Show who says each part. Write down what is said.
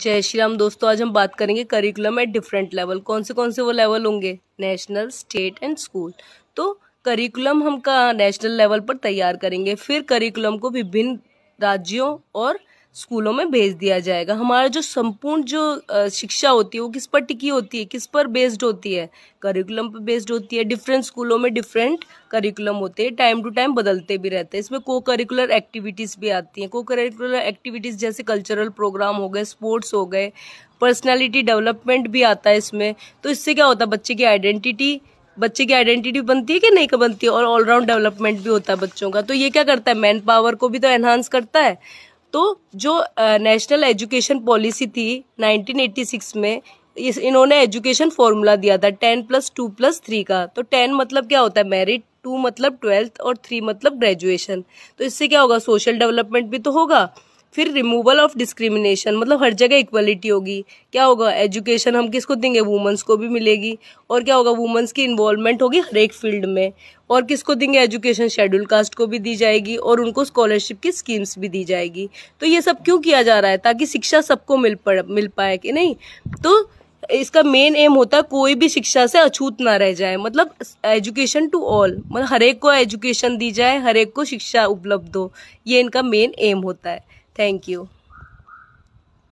Speaker 1: जय श्री राम दोस्तों आज हम बात करेंगे करिकुलम एट डिफरेंट लेवल कौन से कौन से वो लेवल होंगे नेशनल स्टेट एंड स्कूल तो करिकुलम हम का नेशनल लेवल पर तैयार करेंगे फिर करिकुलम को विभिन्न राज्यों और स्कूलों में भेज दिया जाएगा हमारा जो संपूर्ण जो शिक्षा होती है वो किस पर टिकी होती है किस पर बेस्ड होती है करिकुलम पर बेस्ड होती है डिफरेंट स्कूलों में डिफरेंट करिकुलम होते हैं टाइम टू टाइम बदलते भी रहते हैं इसमें को करिकुलर एक्टिविटीज़ भी आती हैं को करिकुलर एक्टिविटीज़ जैसे कल्चरल प्रोग्राम हो गए स्पोर्ट्स हो गए पर्सनैलिटी डेवलपमेंट भी आता है इसमें तो इससे क्या होता है बच्चे की आइडेंटिटी बच्चे की आइडेंटिटी बनती है कि नहीं बनती है और ऑलराउंड डेवलपमेंट भी होता है बच्चों का तो ये क्या करता है मैन पावर को भी तो एनहांस करता है तो जो नेशनल एजुकेशन पॉलिसी थी 1986 में इस इन्होंने एजुकेशन फॉर्मूला दिया था ten plus two plus three का तो टेन मतलब क्या होता है मेरिट टू मतलब ट्वेल्थ और थ्री मतलब ग्रेजुएशन तो इससे क्या होगा सोशल डेवलपमेंट भी तो होगा फिर रिमूवल ऑफ डिस्क्रिमिनेशन मतलब हर जगह इक्वलिटी होगी क्या होगा एजुकेशन हम किसको देंगे वुमेंस को भी मिलेगी और क्या होगा वुमेंस की इन्वॉल्वमेंट होगी हर एक फील्ड में और किसको देंगे एजुकेशन शेड्यूल कास्ट को भी दी जाएगी और उनको स्कॉलरशिप की स्कीम्स भी दी जाएगी तो ये सब क्यों किया जा रहा है ताकि शिक्षा सबको मिल पड़ मिल पाए कि नहीं तो इसका मेन एम होता है कोई भी शिक्षा से अछूत ना रह जाए मतलब एजुकेशन टू ऑल मतलब हर एक को एजुकेशन दी जाए हर एक को शिक्षा उपलब्ध हो ये इनका मेन एम होता है Thank you.